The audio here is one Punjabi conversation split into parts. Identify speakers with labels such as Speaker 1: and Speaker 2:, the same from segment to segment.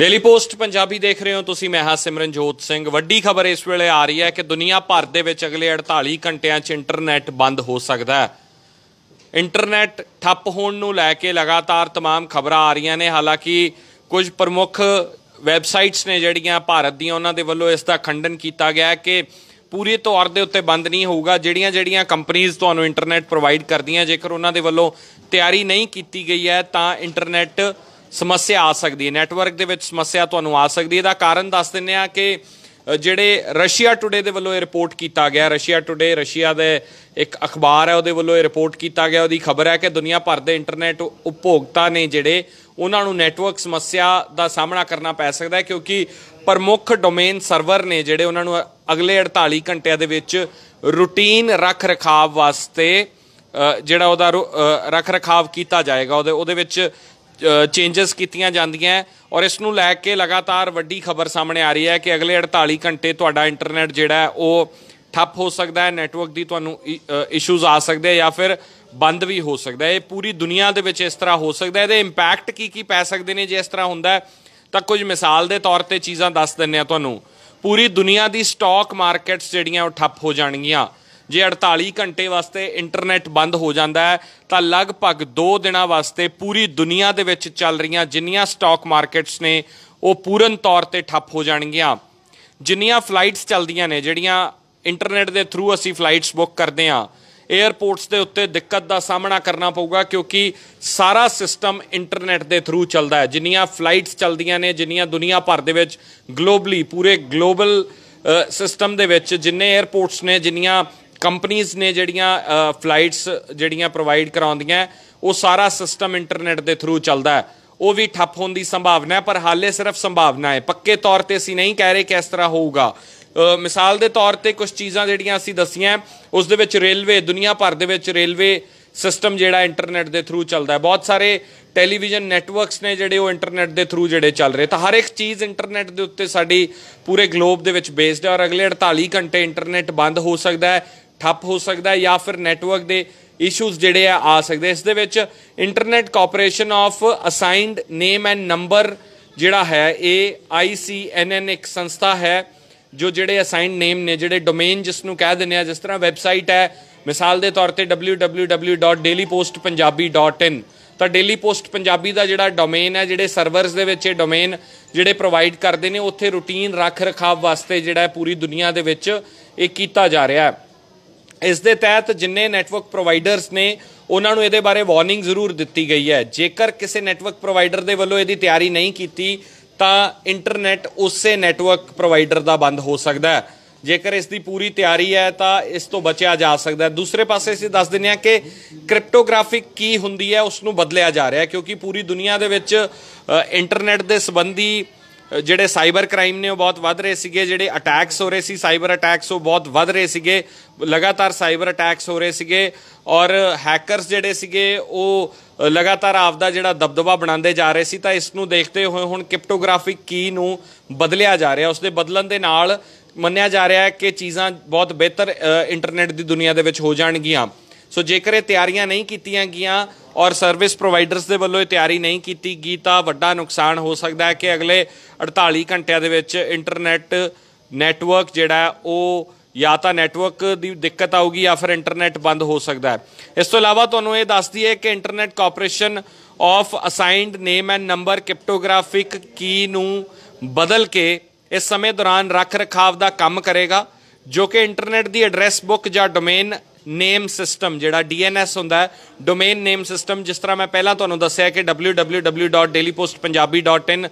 Speaker 1: ਡੇਲੀ ਪੋਸਟ ਪੰਜਾਬੀ ਦੇਖ ਰਹੇ ਹੋ ਤੁਸੀਂ ਮੈਂ ਹਾਂ ਸਿਮਰਨਜੋਤ ਸਿੰਘ ਵੱਡੀ ਖਬਰ ਇਸ ਵੇਲੇ ਆ ਰਹੀ ਹੈ ਕਿ ਦੁਨੀਆ ਭਰ ਦੇ ਵਿੱਚ ਅਗਲੇ 48 ਘੰਟਿਆਂ 'ਚ ਇੰਟਰਨੈਟ ਬੰਦ ਹੋ ਸਕਦਾ ਹੈ ਇੰਟਰਨੈਟ ਠੱਪ ਹੋਣ ਨੂੰ ਲੈ ਕੇ ਲਗਾਤਾਰ तमाम ਖਬਰਾਂ ਆ ਰਹੀਆਂ ਨੇ ਹਾਲਾਂਕਿ ਕੁਝ ਪ੍ਰਮੁੱਖ ਵੈਬਸਾਈਟਸ ਨੇ ਜਿਹੜੀਆਂ ਭਾਰਤ ਦੀਆਂ ਉਹਨਾਂ ਦੇ ਵੱਲੋਂ ਇਸ ਦਾ ਖੰਡਨ ਕੀਤਾ ਗਿਆ ਕਿ ਪੂਰੀ ਤੌਰ ਦੇ ਉੱਤੇ ਬੰਦ ਨਹੀਂ ਹੋਊਗਾ ਜਿਹੜੀਆਂ ਜਿਹੜੀਆਂ ਕੰਪਨੀਆਂ ਤੁਹਾਨੂੰ ਇੰਟਰਨੈਟ ਪ੍ਰੋਵਾਈਡ ਕਰਦੀਆਂ ਜੇਕਰ ਉਹਨਾਂ ਦੇ ਵੱਲੋਂ ਤਿਆਰੀ ਨਹੀਂ ਕੀਤੀ ਗਈ ਹੈ ਤਾਂ ਇੰਟਰਨੈਟ ਸਮੱਸਿਆ ਆ ਸਕਦੀ ਹੈ ਨੈਟਵਰਕ ਦੇ ਵਿੱਚ ਸਮੱਸਿਆ ਤੁਹਾਨੂੰ ਆ ਸਕਦੀ ਹੈ ਦਾ ਕਾਰਨ ਦੱਸ ਦਿੰਨੇ ਆ ਕਿ ਜਿਹੜੇ ਰਸ਼ੀਆ ਟੁਡੇ ਦੇ ਵੱਲੋਂ ਇਹ ਰਿਪੋਰਟ ਕੀਤਾ ਗਿਆ ਰਸ਼ੀਆ ਟੁਡੇ ਰਸ਼ੀਆ ਦੇ ਇੱਕ ਅਖਬਾਰ ਹੈ ਉਹਦੇ ਵੱਲੋਂ ਇਹ ਰਿਪੋਰਟ ਕੀਤਾ ਗਿਆ ਉਹਦੀ ਖਬਰ ਹੈ ਕਿ ਦੁਨੀਆ ਭਰ ਦੇ ਇੰਟਰਨੈਟ ਉਪਭੋਗਤਾ ਨੇ ਜਿਹੜੇ ਉਹਨਾਂ ਨੂੰ ਨੈਟਵਰਕ ਸਮੱਸਿਆ ਦਾ ਸਾਹਮਣਾ ਕਰਨਾ ਪੈ ਸਕਦਾ ਹੈ ਕਿਉਂਕਿ ਪ੍ਰਮੁੱਖ ਡੋਮੇਨ ਸਰਵਰ ਨੇ ਜਿਹੜੇ ਉਹਨਾਂ ਨੂੰ ਅਗਲੇ 48 ਘੰਟਿਆਂ ਦੇ ਵਿੱਚ ਰੂਟੀਨ ਰੱਖ ਰਖਾਵ ਵਾਸਤੇ ਜਿਹੜਾ ਉਹਦਾ ਰੱਖ ਰਖਾਵ ਕੀਤਾ ਜਾਏਗਾ ਉਹਦੇ ਉਹਦੇ ਵਿੱਚ ਚੇਂजेस ਕੀਤੀਆਂ ਜਾਂਦੀਆਂ ਔਰ ਇਸ ਨੂੰ ਲੈ ਕੇ ਲਗਾਤਾਰ ਵੱਡੀ ਖਬਰ ਸਾਹਮਣੇ ਆ ਰਹੀ ਹੈ ਕਿ ਅਗਲੇ 48 ਘੰਟੇ ਤੁਹਾਡਾ ਇੰਟਰਨੈਟ ਜਿਹੜਾ ਉਹ ਠੱਪ ਹੋ ਸਕਦਾ ਹੈ ਨੈਟਵਰਕ ਦੀ ਤੁਹਾਨੂੰ ਇਸ਼ੂਜ਼ ਆ ਸਕਦੇ ਆ ਜਾਂ ਫਿਰ ਬੰਦ ਵੀ ਹੋ ਸਕਦਾ ਹੈ ਇਹ ਪੂਰੀ ਦੁਨੀਆ ਦੇ ਵਿੱਚ ਇਸ ਤਰ੍ਹਾਂ ਹੋ ਸਕਦਾ ਹੈ ਇਹਦੇ ਇੰਪੈਕਟ ਕੀ ਕੀ ਪੈ ਸਕਦੇ ਨੇ ਜੇ ਇਸ ਤਰ੍ਹਾਂ ਹੁੰਦਾ ਤਾਂ ਕੁਝ ਮਿਸਾਲ ਦੇ ਤੌਰ ਤੇ ਚੀਜ਼ਾਂ ਦੱਸ ਦਿੰਨੇ ਆ ਤੁਹਾਨੂੰ ਪੂਰੀ ਦੁਨੀਆ ਦੀ ਸਟਾਕ ਮਾਰਕੀਟਸ ਜਿਹੜੀਆਂ ਉਹ ਠੱਪ ਹੋ ਜਾਣਗੀਆਂ ਜੇ 48 ਘੰਟੇ ਵਾਸਤੇ ਇੰਟਰਨੈਟ ਬੰਦ ਹੋ ਜਾਂਦਾ ਹੈ ਤਾਂ ਲਗਭਗ 2 ਦਿਨਾਂ ਵਾਸਤੇ ਪੂਰੀ ਦੁਨੀਆ ਦੇ ਵਿੱਚ ਚੱਲ ਰਹੀਆਂ ਜਿੰਨੀਆਂ ਸਟਾਕ ਮਾਰਕੀਟਸ ਨੇ ਉਹ ਪੂਰਨ ਤੌਰ ਤੇ ਠੱਪ ਹੋ ਜਾਣਗੀਆਂ ਜਿੰਨੀਆਂ ਫਲਾਈਟਸ ਚੱਲਦੀਆਂ ਨੇ ਜਿਹੜੀਆਂ ਇੰਟਰਨੈਟ ਦੇ ਥਰੂ ਅਸੀਂ ਫਲਾਈਟਸ ਬੁੱਕ ਕਰਦੇ ਆਂ 에ਅਰਪੋਰਟਸ ਦੇ ਉੱਤੇ ਦਿੱਕਤ ਦਾ ਸਾਹਮਣਾ ਕਰਨਾ ਪਊਗਾ ਕਿਉਂਕਿ ਸਾਰਾ ਸਿਸਟਮ ਇੰਟਰਨੈਟ ਦੇ ਥਰੂ ਚੱਲਦਾ ਹੈ ਜਿੰਨੀਆਂ ਫਲਾਈਟਸ ਚੱਲਦੀਆਂ ਨੇ ਜਿੰਨੀਆਂ ਦੁਨੀਆ ਭਰ ਦੇ ਵਿੱਚ ਗਲੋਬਲੀ ਪੂਰੇ ਗਲੋਬਲ ਸਿਸਟਮ ਦੇ ਵਿੱਚ ਜਿੰਨੇ 에ਅਰਪੋਰਟਸ ਨੇ ਜਿੰਨੀਆਂ ਕੰਪਨੀਆਂ ਨੇ ਜਿਹੜੀਆਂ ਫਲਾਈਟਸ ਜਿਹੜੀਆਂ ਪ੍ਰੋਵਾਈਡ ਕਰਾਉਂਦੀਆਂ ਉਹ ਸਾਰਾ ਸਿਸਟਮ ਇੰਟਰਨੈਟ ਦੇ ਥਰੂ ਚੱਲਦਾ ਹੈ ਉਹ ਵੀ ਠੱਪ ਹੋਣ ਦੀ ਸੰਭਾਵਨਾ ਹੈ ਪਰ ਹਾਲੇ ਸਿਰਫ ਸੰਭਾਵਨਾ ਹੈ ਪੱਕੇ ਤੌਰ ਤੇ ਅਸੀਂ ਨਹੀਂ ਕਹਿ ਰਹੇ ਕਿ ਇਸ ਤਰ੍ਹਾਂ ਹੋਊਗਾ ਮਿਸਾਲ ਦੇ ਤੌਰ ਤੇ ਕੁਝ ਚੀਜ਼ਾਂ ਜਿਹੜੀਆਂ ਅਸੀਂ ਦਸੀਆਂ ਉਸ ਦੇ ਵਿੱਚ ਰੇਲਵੇ ਦੁਨੀਆ ਭਰ ਦੇ ਵਿੱਚ ਰੇਲਵੇ ਸਿਸਟਮ ਜਿਹੜਾ ਇੰਟਰਨੈਟ ਦੇ ਥਰੂ ਚੱਲਦਾ ਹੈ ਬਹੁਤ ਸਾਰੇ ਟੈਲੀਵਿਜ਼ਨ ਨੈਟਵਰਕਸ ਨੇ ਜਿਹੜੇ ਉਹ ਇੰਟਰਨੈਟ ਦੇ ਥਰੂ ਜਿਹੜੇ ਚੱਲ ਰਹੇ ਤਾਂ ਹਰ ਇੱਕ ਚੀਜ਼ ਇੰਟਰਨੈਟ ਦੇ ਉੱਤੇ ਸਾਡੀ ਪੂਰੇ ਗਲੋਬ ਦੇ ਵਿੱਚ ਬੇਸਡ ਹੈ ਔਰ ਅਗਲੇ 48 ਘੰਟੇ ਇੰਟਰਨੈਟ ਬੰਦ ਹੋ ਸਕਦਾ ਹੈ ਠੱਪ ਹੋ ਸਕਦਾ ਹੈ ਜਾਂ ਫਿਰ ਨੈਟਵਰਕ ਦੇ ਇਸ਼ੂਸ ਜਿਹੜੇ ਆ ਆ ਸਕਦੇ ਇਸ ਦੇ ਵਿੱਚ internet corporation of assigned name and number ਜਿਹੜਾ ਹੈ ਇਹ ICNN ਇੱਕ ਸੰਸਥਾ ਹੈ ਜੋ ਜਿਹੜੇ ਅਸਾਈਨਡ ਨੇਮ ਨੇ ਜਿਹੜੇ ਡੋਮੇਨ ਜਿਸ ਨੂੰ ਕਹਿ ਦਿੰਦੇ ਆ ਜਿਸ ਤਰ੍ਹਾਂ ਵੈਬਸਾਈਟ ਹੈ ਮਿਸਾਲ ਦੇ ਤੌਰ ਤੇ www.dailypostpunjabi.in ਤਾਂ ਡੇਲੀ ਪੋਸਟ ਪੰਜਾਬੀ ਦਾ ਜਿਹੜਾ ਡੋਮੇਨ ਹੈ ਜਿਹੜੇ ਸਰਵਰਸ ਦੇ ਵਿੱਚ ਇਹ ਡੋਮੇਨ ਜਿਹੜੇ ਪ੍ਰੋਵਾਈਡ ਕਰਦੇ ਨੇ ਉੱਥੇ ਰੁਟੀਨ ਰੱਖ ਰਖਾਵ ਵਾਸਤੇ ਜਿਹੜਾ ਪੂਰੀ ਦੁਨੀਆ ਦੇ ਵਿੱਚ ਇਹ ਕੀਤਾ ਜਾ ਰਿਹਾ ਹੈ ਇਸ ਦੇ ਤਹਿਤ ਜਿੰਨੇ ਨੈਟਵਰਕ ਪ੍ਰੋਵਾਈਡਰਸ ਨੇ ਉਹਨਾਂ ਨੂੰ ਇਹਦੇ ਬਾਰੇ ਵਾਰਨਿੰਗ ਜ਼ਰੂਰ ਦਿੱਤੀ ਗਈ ਹੈ ਜੇਕਰ ਕਿਸੇ ਨੈਟਵਰਕ ਪ੍ਰੋਵਾਈਡਰ ਦੇ ਵੱਲੋਂ ਇਹਦੀ ਤਿਆਰੀ ਨਹੀਂ ਕੀਤੀ ਤਾਂ ਇੰਟਰਨੈਟ ਉਸੇ ਨੈਟਵਰਕ ਪ੍ਰੋਵਾਈਡਰ ਦਾ ਬੰਦ ਹੋ ਸਕਦਾ ਹੈ ਜੇਕਰ ਇਸ ਦੀ ਪੂਰੀ ਤਿਆਰੀ ਹੈ ਤਾਂ ਇਸ ਤੋਂ ਬਚਿਆ ਜਾ ਸਕਦਾ ਹੈ ਦੂਸਰੇ ਪਾਸੇ ਅਸੀਂ ਦੱਸ ਦਿੰਨੇ ਆ ਕਿ ਕ੍ਰਿਪਟੋਗ੍ਰਾਫਿਕ ਕੀ ਹੁੰਦੀ ਹੈ ਉਸ ਨੂੰ ਬਦਲਿਆ ਜਾ ਰਿਹਾ ਕਿਉਂਕਿ ਪੂਰੀ ਦੁਨੀਆ ਦੇ ਵਿੱਚ ਇੰਟਰਨੈਟ ਦੇ ਸੰਬੰਧੀ ਜਿਹੜੇ ਸਾਈਬਰ ਕ੍ਰਾਈਮ ਨੇ ਉਹ ਬਹੁਤ ਵੱਧ ਰਹੇ ਸੀਗੇ ਜਿਹੜੇ ਅਟੈਕਸ ਹੋ ਰਹੇ ਸੀ ਸਾਈਬਰ ਅਟੈਕਸ ਉਹ ਬਹੁਤ ਵੱਧ ਰਹੇ ਸੀਗੇ ਲਗਾਤਾਰ ਸਾਈਬਰ ਅਟੈਕਸ ਹੋ ਰਹੇ ਸੀਗੇ ਔਰ ਹੈਕਰਸ ਜਿਹੜੇ ਸੀਗੇ ਉਹ ਲਗਾਤਾਰ ਆਪਦਾ ਜਿਹੜਾ ਦਬਦਬਾ ਬਣਾਉਂਦੇ ਜਾ ਰਹੇ ਸੀ ਤਾਂ ਇਸ ਨੂੰ ਦੇਖਦੇ ਹੋਏ ਹੁਣ ਕ੍ਰਿਪਟੋਗ੍ਰਾਫਿਕ ਕੀ ਨੂੰ ਬਦਲਿਆ ਜਾ ਰਿਹਾ ਉਸ ਦੇ ਬਦਲਣ ਦੇ ਨਾਲ ਮੰਨਿਆ ਜਾ ਰਿਹਾ ਹੈ ਕਿ ਚੀਜ਼ਾਂ ਬਹੁਤ ਬਿਹਤਰ ਇੰਟਰਨੈਟ ਦੀ ਦੁਨੀਆ ਦੇ ਵਿੱਚ ਹੋ ਜਾਣਗੀਆਂ ਸੋ ਜੇਕਰ ਇਹ ਤਿਆਰੀਆਂ ਨਹੀਂ ਕੀਤੀਆਂ ਗਈਆਂ ਔਰ ਸਰਵਿਸ ਪ੍ਰੋਵਾਈਡਰਸ ਦੇ ਵੱਲੋਂ ਇਹ ਤਿਆਰੀ ਨਹੀਂ ਕੀਤੀ ਗਈ ਤਾਂ ਵੱਡਾ ਨੁਕਸਾਨ ਹੋ ਸਕਦਾ ਹੈ ਕਿ ਅਗਲੇ 48 ਘੰਟਿਆਂ ਦੇ ਵਿੱਚ ਇੰਟਰਨੈਟ ਨੈਟਵਰਕ ਜਿਹੜਾ ਉਹ ਜਾਂ ਤਾਂ ਨੈਟਵਰਕ ਦੀ ਦਿੱਕਤ ਆਊਗੀ ਜਾਂ ਫਿਰ ਇੰਟਰਨੈਟ ਬੰਦ ਹੋ ਸਕਦਾ ਹੈ ਇਸ ਤੋਂ ਇਲਾਵਾ ਤੁਹਾਨੂੰ ਇਹ ਦੱਸਦੀ ਹੈ ਕਿ internet corporation of assigned name and number cryptographic key ਨੂੰ ਬਦਲ ਕੇ ਇਸ ਸਮੇਂ ਦੌਰਾਨ ਰੱਖ ਰਖਾਵ ਦਾ ਕੰਮ ਕਰੇਗਾ ਜੋ ਕਿ ਇੰਟਰਨੈਟ ਦੀ ਐਡਰੈਸ ਬੁੱਕ ਜਾਂ ਡੋਮੇਨ ਨੇਮ ਸਿਸਟਮ ਜਿਹੜਾ DNS ਹੁੰਦਾ ਡੋਮੇਨ ਨੇਮ ਸਿਸਟਮ ਜਿਸ ਤਰ੍ਹਾਂ ਮੈਂ ਪਹਿਲਾਂ ਤੁਹਾਨੂੰ ਦੱਸਿਆ ਕਿ www.dailypostpunjabi.in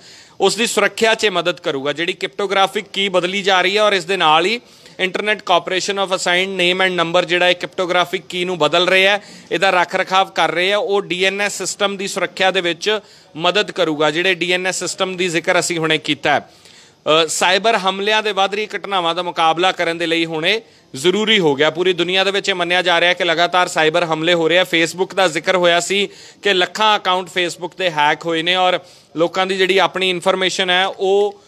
Speaker 1: ਉਸ ਦੀ ਸੁਰੱਖਿਆ 'ਚ ਮਦਦ ਕਰੂਗਾ ਜਿਹੜੀ ਕ੍ਰਿਪਟੋਗ੍ਰਾਫਿਕ ਕੀ ਬਦਲੀ ਜਾ ਰਹੀ ਹੈ ਔਰ ਇਸ ਦੇ ਨਾਲ ਹੀ internet corporation of assigned name and number ਜਿਹੜਾ ਇਹ ਕ੍ਰਿਪਟੋਗ੍ਰਾਫਿਕ ਕੀ ਨੂੰ ਬਦਲ ਰਿਹਾ ਹੈ ਇਹਦਾ ਰੱਖ-ਰਖਾਵ ਕਰ ਰਹੇ ਆ ਉਹ DNS ਸਿਸਟਮ ਦੀ ਸੁਰੱਖਿਆ ਦੇ ਵਿੱਚ ਮਦਦ ਕਰੂਗਾ ਜਿਹੜੇ DNS ਸਿਸਟਮ ਦੀ ਜ਼ਿਕਰ ਅਸੀਂ ਹੁਣੇ ਕੀਤਾ ਹੈ ਸਾਈਬਰ ਹਮਲਿਆਂ ਦੇ ਵੱਧ ਰਹੀ ਘਟਨਾਵਾਂ ਦਾ ਮੁਕਾਬਲਾ ਕਰਨ ਦੇ ਲਈ ਹੁਣੇ ਜ਼ਰੂਰੀ ਹੋ ਗਿਆ ਪੂਰੀ ਦੁਨੀਆ ਦੇ ਵਿੱਚ ਇਹ ਮੰਨਿਆ ਜਾ ਰਿਹਾ ਹੈ ਕਿ ਲਗਾਤਾਰ ਸਾਈਬਰ ਹਮਲੇ ਹੋ ਰਹੇ ਆ ਫੇਸਬੁੱਕ ਦਾ ਜ਼ਿਕਰ ਹੋਇਆ ਸੀ ਕਿ ਲੱਖਾਂ ਅਕਾਊਂਟ ਫੇਸਬੁੱਕ ਤੇ ਹੈਕ ਹੋਏ ਨੇ ਔਰ ਲੋਕਾਂ ਦੀ ਜਿਹੜੀ ਆਪਣੀ ਇਨਫੋਰਮੇਸ਼ਨ ਹੈ ਉਹ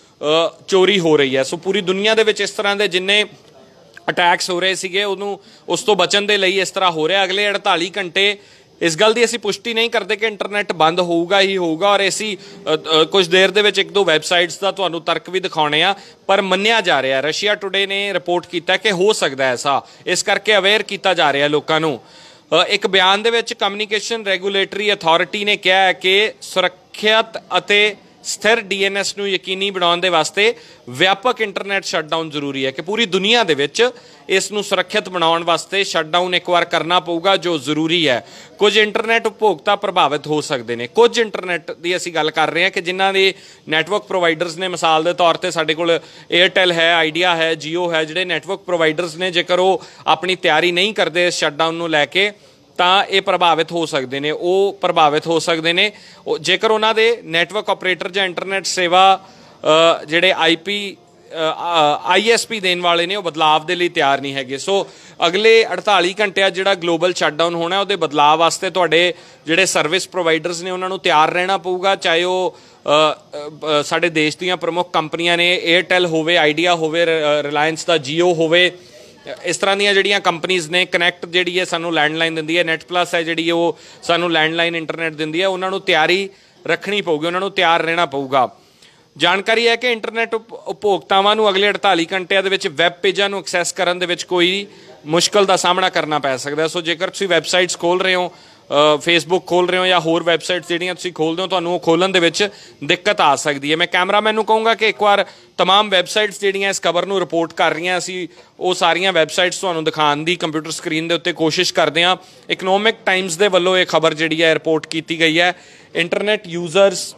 Speaker 1: ਚੋਰੀ ਹੋ ਰਹੀ ਹੈ ਸੋ ਪੂਰੀ ਦੁਨੀਆ ਦੇ ਵਿੱਚ ਇਸ ਤਰ੍ਹਾਂ ਦੇ ਜਿੰਨੇ ਅਟੈਕਸ ਹੋ ਰਹੇ ਸੀਗੇ ਉਹਨੂੰ ਉਸ ਤੋਂ ਬਚਣ ਦੇ ਲਈ ਇਸ ਤਰ੍ਹਾਂ ਹੋ ਰਿਹਾ ਅਗਲੇ 48 ਘੰਟੇ ਇਸ ਗੱਲ ਦੀ ਅਸੀਂ ਪੁਸ਼ਟੀ ਨਹੀਂ ਕਰਦੇ ਕਿ ਇੰਟਰਨੈਟ ਬੰਦ ਹੋਊਗਾ ਹੀ ਹੋਊਗਾ ਔਰ ਅਸੀਂ ਕੁਝ ਦੇਰ ਦੇ ਵਿੱਚ ਇੱਕ ਦੋ ਵੈਬਸਾਈਟਸ ਦਾ ਤੁਹਾਨੂੰ ਤਰਕ ਵੀ ਦਿਖਾਉਣੇ ਆ ਪਰ ਮੰਨਿਆ ਜਾ ਰਿਹਾ ਰਸ਼ੀਆ ਟੁਡੇ ਨੇ ਰਿਪੋਰਟ ਕੀਤਾ ਕਿ ਹੋ ਸਕਦਾ ਐਸਾ ਇਸ ਕਰਕੇ ਅਵੇਅਰ ਕੀਤਾ ਜਾ ਰਿਹਾ ਲੋਕਾਂ ਨੂੰ ਇੱਕ ਬਿਆਨ ਦੇ ਵਿੱਚ ਕਮਿਊਨੀਕੇਸ਼ਨ ਰੈਗੂਲੇਟਰੀ ਅਥਾਰਟੀ ਨੇ ਕਿਹਾ ਹੈ ਕਿ ਸੁਰੱਖਿਅਤ ਅਤੇ ਸਥਿਰ ਡੀਐਨਐਸ ਨੂੰ ਯਕੀਨੀ ਬਣਾਉਣ ਦੇ ਵਾਸਤੇ ਵਿਆਪਕ ਇੰਟਰਨੈਟ ਸ਼ਟਡਾਊਨ ਜ਼ਰੂਰੀ ਹੈ ਕਿ ਪੂਰੀ ਦੁਨੀਆ ਦੇ ਵਿੱਚ ਇਸ ਨੂੰ ਸੁਰੱਖਿਅਤ ਬਣਾਉਣ ਵਾਸਤੇ ਸ਼ਟਡਾਊਨ ਇੱਕ ਵਾਰ ਕਰਨਾ ਪਊਗਾ ਜੋ ਜ਼ਰੂਰੀ ਹੈ ਕੁਝ ਇੰਟਰਨੈਟ ਉਪਭੋਗਤਾ ਪ੍ਰਭਾਵਿਤ ਹੋ ਸਕਦੇ ਨੇ ਕੁਝ ਇੰਟਰਨੈਟ ਦੀ ਅਸੀਂ ਗੱਲ ਕਰ ਰਹੇ ਹਾਂ ਕਿ ਜਿਨ੍ਹਾਂ ਦੇ ਨੈਟਵਰਕ ਪ੍ਰੋਵਾਈਡਰਸ ਨੇ ਮਿਸਾਲ ਦੇ ਤੌਰ ਤੇ ਸਾਡੇ ਕੋਲ Airtel ਹੈ Idea ਹੈ Jio ਹੈ ਜਿਹੜੇ ਨੈਟਵਰਕ ਪ੍ਰੋਵਾਈਡਰਸ ਨੇ ਜੇਕਰ ਉਹ ਆਪਣੀ ਤਿਆਰੀ ਨਹੀਂ ਕਰਦੇ ਇਸ ਸ਼ਟਡਾਊਨ ਨੂੰ ਲੈ ਕੇ ਤਾਂ ਇਹ ਪ੍ਰਭਾਵਿਤ ਹੋ ਸਕਦੇ ਨੇ ਉਹ ਪ੍ਰਭਾਵਿਤ ਹੋ ਸਕਦੇ ਨੇ ਜੇਕਰ ਉਹਨਾਂ ਦੇ ਨੈਟਵਰਕ ਆਪਰੇਟਰ ਜਾਂ ਇੰਟਰਨੈਟ ਸੇਵਾ ਜਿਹੜੇ ਆਈਪੀ ਆਈਐਸਪੀ ਦੇਣ ਵਾਲੇ ਨੇ ਉਹ ਬਦਲਾਅ ਦੇ ਲਈ ਤਿਆਰ ਨਹੀਂ ਹੈਗੇ ਸੋ ਅਗਲੇ 48 ਘੰਟਿਆਂ ਜਿਹੜਾ ਗਲੋਬਲ ਸ਼ਟਡਾਊਨ ਹੋਣਾ ਉਹਦੇ ਬਦਲਾਅ ਵਾਸਤੇ ਤੁਹਾਡੇ ਜਿਹੜੇ ਸਰਵਿਸ ਪ੍ਰੋਵਾਈਡਰਸ ਨੇ ਉਹਨਾਂ ਨੂੰ ਤਿਆਰ ਰਹਿਣਾ ਪਊਗਾ ਚਾਹੇ ਉਹ ਸਾਡੇ ਦੇਸ਼ ਦੀਆਂ ਪ੍ਰਮੁੱਖ ਕੰਪਨੀਆਂ ਨੇ 에ਅਰਟੈਲ ਹੋਵੇ ਆਈਡੀਆ ਹੋਵੇ ਰਿਲਾਇੰਸ ਦਾ ਜੀਓ ਹੋਵੇ ਇਸ ਤਰ੍ਹਾਂ ਦੀਆਂ ਜਿਹੜੀਆਂ ਕੰਪਨੀਆਂ ਨੇ ਕਨੈਕਟ ਜਿਹੜੀ ਹੈ ਸਾਨੂੰ ਲੈਂਡਲਾਈਨ ਦਿੰਦੀ ਹੈ ਨੈਟ ਪਲੱਸ ਹੈ ਜਿਹੜੀ ਉਹ ਸਾਨੂੰ ਲੈਂਡਲਾਈਨ ਇੰਟਰਨੈਟ ਦਿੰਦੀ ਹੈ ਉਹਨਾਂ ਨੂੰ ਤਿਆਰੀ ਰੱਖਣੀ ਪਊਗੀ ਉਹਨਾਂ ਨੂੰ ਤਿਆਰ ਰਹਿਣਾ ਪਊਗਾ ਜਾਣਕਾਰੀ ਹੈ ਕਿ ਇੰਟਰਨੈਟ ਉਪਭੋਗਤਾਵਾਂ ਨੂੰ ਅਗਲੇ 48 ਘੰਟਿਆਂ ਦੇ ਵਿੱਚ ਵੈਬ ਪੇਜਾਂ ਨੂੰ ਐਕਸੈਸ ਕਰਨ ਦੇ ਵਿੱਚ ਕੋਈ ਮੁਸ਼ਕਲ ਦਾ ਸਾਹਮਣਾ ਕਰਨਾ ਪੈ ਸਕਦਾ ਸੋ ਜੇਕਰ ਤੁਸੀਂ ਵੈਬਸਾਈਟਸ ਖੋਲ ਰਹੇ ਹੋ ਫੇਸਬੁੱਕ ਖੋਲ ਰਹੇ ਹੋ ਜਾਂ ਹੋਰ ਵੈਬਸਾਈਟਸ ਜਿਹੜੀਆਂ ਤੁਸੀਂ ਖੋਲਦੇ ਹੋ ਤੁਹਾਨੂੰ ਉਹ ਖੋਲਣ ਦੇ ਵਿੱਚ ਦਿੱਕਤ ਆ ਸਕਦੀ ਹੈ ਮੈਂ ਕੈਮਰਾਮੈਨ ਨੂੰ ਕਹੂੰਗਾ ਕਿ ਇੱਕ ਵਾਰ तमाम ਵੈਬਸਾਈਟਸ ਜਿਹੜੀਆਂ ਇਸ ਖਬਰ ਨੂੰ ਰਿਪੋਰਟ ਕਰ ਰਹੀਆਂ ਅਸੀਂ ਉਹ ਸਾਰੀਆਂ ਵੈਬਸਾਈਟਸ ਤੁਹਾਨੂੰ ਦਿਖਾਉਣ ਦੀ ਕੰਪਿਊਟਰ ਸਕਰੀਨ ਦੇ ਉੱਤੇ ਕੋਸ਼ਿਸ਼ ਕਰਦੇ ਹਾਂ ਇਕਨੋਮਿਕ ਟਾਈਮਸ ਦੇ ਵੱਲੋਂ ਇਹ ਖਬਰ ਜਿਹੜੀ ਹੈ ਰਿਪੋਰਟ ਕੀਤੀ ਗਈ ਹੈ internet users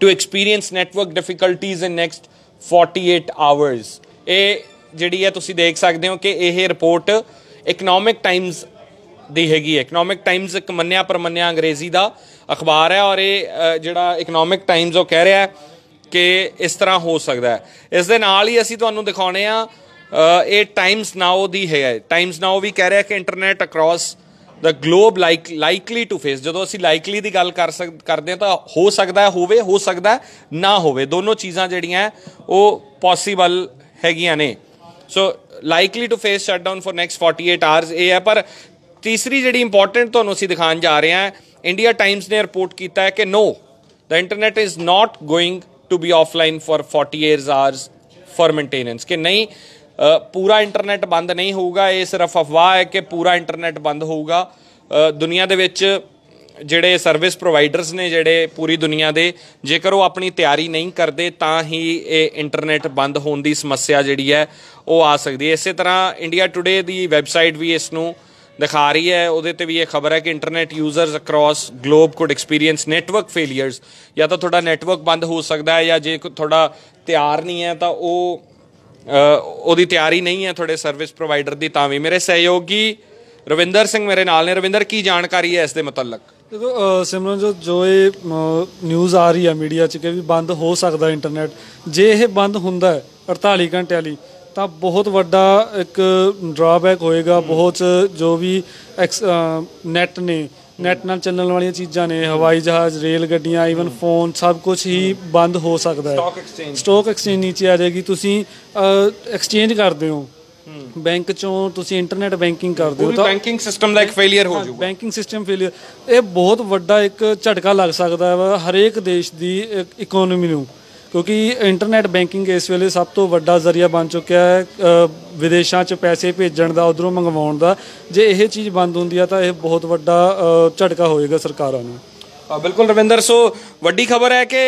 Speaker 1: to experience network difficulties in next 48 hours ਇਹ ਜਿਹੜੀ ਹੈ ਤੁਸੀਂ ਦੇਖ ਸਕਦੇ ਹੋ ਕਿ ਇਹ ਰਿਪੋਰਟ ਇਕਨੋਮਿਕ ਟਾਈਮਸ ਦੀ ਹੈਗੀ ਇਕਨੋਮਿਕ ਟਾਈਮਜ਼ ਇੱਕ ਮੰਨਿਆ ਪਰ ਮੰਨਿਆ ਅੰਗਰੇਜ਼ੀ ਦਾ ਅਖਬਾਰ ਹੈ ਔਰ ਇਹ ਜਿਹੜਾ ਇਕਨੋਮਿਕ ਟਾਈਮਜ਼ ਉਹ ਕਹਿ ਰਿਹਾ ਹੈ ਕਿ ਇਸ ਤਰ੍ਹਾਂ ਹੋ ਸਕਦਾ ਹੈ ਇਸ ਦੇ ਨਾਲ ਹੀ ਅਸੀਂ ਤੁਹਾਨੂੰ ਦਿਖਾਉਣੇ ਆ ਇਹ ਟਾਈਮਸ ਨਾਓ ਦੀ ਹੈ ਟਾਈਮਸ ਨਾਓ ਵੀ ਕਹਿ ਰਿਹਾ ਕਿ internet across the globe like likely to face ਜਦੋਂ ਅਸੀਂ ਲਾਈਕਲੀ ਦੀ ਗੱਲ ਕਰ ਕਰਦੇ ਆ ਤਾਂ ਹੋ ਸਕਦਾ ਹੋਵੇ ਹੋ ਸਕਦਾ ਨਾ ਹੋਵੇ ਦੋਨੋਂ ਚੀਜ਼ਾਂ ਜਿਹੜੀਆਂ ਉਹ ਪੋਸੀਬਲ ਹੈਗੀਆਂ ਨੇ so likely to face shutdown for next 48 hours ਇਹ ਹੈ ਪਰ ਤੀਸਰੀ ਜਿਹੜੀ ਇੰਪੋਰਟੈਂਟ ਤੁਹਾਨੂੰ ਅਸੀਂ ਦਿਖਾਉਣ ਜਾ ਰਹੇ ਹਾਂ ਇੰਡੀਆ ਟਾਈਮਸ ਨੇ ਰਿਪੋਰਟ ਕੀਤਾ ਹੈ ਕਿ no the internet is not going to be offline for 40 years hours for maintenance ਕਿ ਨਹੀਂ ਪੂਰਾ ਇੰਟਰਨੈਟ ਬੰਦ ਨਹੀਂ ਹੋਊਗਾ ਇਹ ਸਿਰਫ ਅਫਵਾਹ ਹੈ ਕਿ ਪੂਰਾ ਇੰਟਰਨੈਟ ਬੰਦ ਹੋਊਗਾ ਦੁਨੀਆ ਦੇ ਵਿੱਚ ਜਿਹੜੇ ਸਰਵਿਸ ਪ੍ਰੋਵਾਈਡਰਸ ਨੇ ਜਿਹੜੇ ਪੂਰੀ ਦੁਨੀਆ ਦੇ ਜੇਕਰ ਉਹ ਆਪਣੀ ਤਿਆਰੀ ਨਹੀਂ ਕਰਦੇ ਤਾਂ ਹੀ ਇਹ ਇੰਟਰਨੈਟ ਬੰਦ ਹੋਣ ਦੀ ਸਮੱਸਿਆ ਜਿਹੜੀ ਹੈ ਉਹ ਆ ਸਕਦੀ ਹੈ ਇਸੇ ਤਰ੍ਹਾਂ ਇੰਡੀਆ ਟੁਡੇ ਦੀ ਵੈਬਸਾਈਟ ਵੀ ਇਸ ਨੂੰ ਦਿਖਾ ਰਹੀ ਹੈ ਉਹਦੇ ਤੇ ਵੀ ਇਹ ਖਬਰ ਹੈ ਕਿ internet users across globe could experience network failures ਜਾਂ ਤਾਂ ਤੁਹਾਡਾ ਨੈਟਵਰਕ ਬੰਦ ਹੋ ਸਕਦਾ ਹੈ ਜਾਂ ਜੇ ਤੁਹਾਡਾ ਤਿਆਰ ਨਹੀਂ ਹੈ ਤਾਂ ਉਹ ਉਹਦੀ ਤਿਆਰੀ ਨਹੀਂ ਹੈ ਤੁਹਾਡੇ ਸਰਵਿਸ ਪ੍ਰੋਵਾਈਡਰ ਦੀ ਤਾਂ ਵੀ ਮੇਰੇ ਸਹਿਯੋਗੀ ਰਵਿੰਦਰ ਸਿੰਘ ਮੇਰੇ ਨਾਲ ਨੇ ਰਵਿੰਦਰ ਕੀ ਜਾਣਕਾਰੀ ਹੈ ਇਸ ਦੇ ਮੁਤਲਕ ਦੇਖੋ ਸਿਮਰਨ ਜੋ ਜੋ ਇਹ ਨਿਊਜ਼ ਆ ਰਹੀ ਹੈ ਮੀਡੀਆ 'ਚ ਕਿ ਵੀ ਬੰਦ ਹੋ ਸਕਦਾ ਇੰਟਰਨੈਟ ਜੇ ਇਹ ਬੰਦ ਹੁੰਦਾ 48 ਘੰਟਿਆਂ ਲਈ ਤਾਂ ਬਹੁਤ ਵੱਡਾ ਇੱਕ ਡਰਾਬੈਕ ਹੋਏਗਾ ਬਹੁਤ ਜੋ ਵੀ ਨੈਟ ਨੇ ਨੈਟ ਨਾਲ ਚੱਲਣ ਵਾਲੀਆਂ ਚੀਜ਼ਾਂ ਨੇ ਹਵਾਈ ਜਹਾਜ਼ ਰੇਲ ਗੱਡੀਆਂ ਈਵਨ ਫੋਨ ਸਭ ਕੁਝ ਹੀ ਬੰਦ ਹੋ ਸਕਦਾ ਹੈ ਸਟਾਕ ਐਕਸਚੇਂਜ ਸਟਾਕ ਐਕਸਚੇਂਜ ਨੀਚੇ ਆ ਜਾਏਗੀ ਤੁਸੀਂ ਐਕਸਚੇਂਜ ਕਰਦੇ ਹੋ ਬੈਂਕ ਚੋਂ ਤੁਸੀਂ ਇੰਟਰਨੈਟ ਬੈਂਕਿੰਗ ਕਰਦੇ ਹੋ ਤਾਂ ਬੈਂਕਿੰਗ ਸਿਸਟਮ ਦਾ ਇੱਕ ਫੇਲਿਅਰ ਹੋ ਜਾਊਗਾ ਬੈਂਕਿੰਗ ਸਿਸਟਮ ਫੇਲਿਅਰ ਇਹ ਬਹੁਤ ਵੱਡਾ ਇੱਕ ਝਟਕਾ ਲੱਗ ਸਕਦਾ ਹੈ ਹਰੇਕ ਦੇਸ਼ ਦੀ ਇਕਨੋਮੀ ਨੂੰ ਕਿਉਂਕਿ ਇੰਟਰਨੈਟ ਬੈਂਕਿੰਗ ਇਸ ਵੇਲੇ ਸਭ ਤੋਂ ਵੱਡਾ ਜ਼ਰੀਆ ਬਣ ਚੁੱਕਿਆ ਹੈ ਵਿਦੇਸ਼ਾਂ 'ਚ ਪੈਸੇ ਭੇਜਣ ਦਾ ਉਧਰੋਂ ਮੰਗਵਾਉਣ ਦਾ ਜੇ ਇਹ ਚੀਜ਼ ਬੰਦ ਹੁੰਦੀ ਆ ਤਾਂ ਇਹ ਬਹੁਤ ਵੱਡਾ ਝਟਕਾ ਹੋਏਗਾ ਸਰਕਾਰਾਂ ਨੂੰ ਬਿਲਕੁਲ ਰਵਿੰਦਰ ਸੋ ਵੱਡੀ ਖਬਰ ਹੈ ਕਿ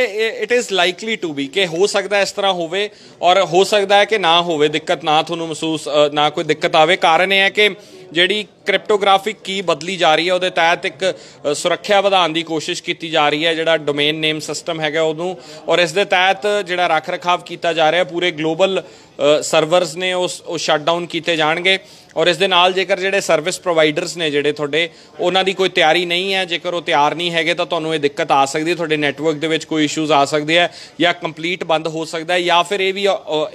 Speaker 1: it is likely to be ਕਿ ਹੋ ਸਕਦਾ ਇਸ ਤਰ੍ਹਾਂ ਹੋਵੇ ਔਰ ਹੋ ਸਕਦਾ ਹੈ ਕਿ ਨਾ ਹੋਵੇ ਦਿੱਕਤ ਨਾ ਤੁਹਾਨੂੰ ਮਹਿਸੂਸ ਨਾ ਕੋਈ ਦਿੱਕਤ ਆਵੇ ਕਾਰਨ ਇਹ ਹੈ ਕਿ ਜਿਹੜੀ ਕ੍ਰਿਪਟੋਗ੍ਰਾਫਿਕ ਕੀ ਬਦਲੀ ਜਾ ਰਹੀ ਹੈ ਉਹਦੇ ਤਹਿਤ ਇੱਕ ਸੁਰੱਖਿਆ ਵਧਾਉਣ ਦੀ ਕੋਸ਼ਿਸ਼ ਕੀਤੀ ਜਾ ਰਹੀ ਹੈ ਜਿਹੜਾ ਡੋਮੇਨ ਨੇਮ ਸਿਸਟਮ ਹੈਗਾ ਉਹਨੂੰ ਔਰ ਇਸ ਦੇ ਤਹਿਤ ਜਿਹੜਾ ਰੱਖ-ਰਖਾਵ ਕੀਤਾ ਜਾ ਰਿਹਾ ਪੂਰੇ ਗਲੋਬਲ ਸਰਵਰਸ ਨੇ ਉਸ ਉਹ ਸ਼ਟਡਾਊਨ ਕੀਤੇ ਜਾਣਗੇ ਔਰ ਇਸ ਦੇ ਨਾਲ ਜੇਕਰ ਜਿਹੜੇ ਸਰਵਿਸ ਪ੍ਰੋਵਾਈਡਰਸ ਨੇ ਜਿਹੜੇ ਤੁਹਾਡੇ ਉਹਨਾਂ ਦੀ ਕੋਈ ਤਿਆਰੀ ਨਹੀਂ ਹੈ ਜੇਕਰ ਉਹ ਤਿਆਰ ਨਹੀਂ ਹੈਗੇ ਤਾਂ ਤੁਹਾਨੂੰ ਇਹ ਦਿੱਕਤ ਆ ਸਕਦੀ ਹੈ ਤੁਹਾਡੇ ਨੈਟਵਰਕ ਦੇ ਵਿੱਚ ਕੋਈ ਇਸ਼ੂਜ਼ ਆ ਸਕਦੇ ਆ ਜਾਂ ਕੰਪਲੀਟ ਬੰਦ ਹੋ ਸਕਦਾ ਹੈ ਜਾਂ ਫਿਰ ਇਹ ਵੀ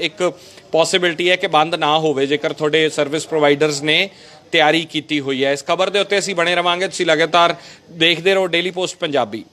Speaker 1: ਇੱਕ ਪੋਸਿਬਿਲਟੀ ਹੈ ਕਿ ਬੰਦ ਨਾ ਹੋਵੇ ਜੇਕਰ ਤੁਹਾਡੇ ਸਰਵਿਸ ਪ੍ਰੋਵਾਈਡਰਸ ਨੇ ਤਿਆਰੀ ਕੀਤੀ ਹੋਈ ਹੈ ਇਸ ਖਬਰ ਦੇ ਉੱਤੇ ਅਸੀਂ ਬਣੇ ਰਵਾਂਗੇ ਤੁਸੀਂ ਲਗਾਤਾਰ ਦੇਖਦੇ ਰਹੋ ਡੇਲੀ ਪੋਸਟ ਪੰਜਾਬੀ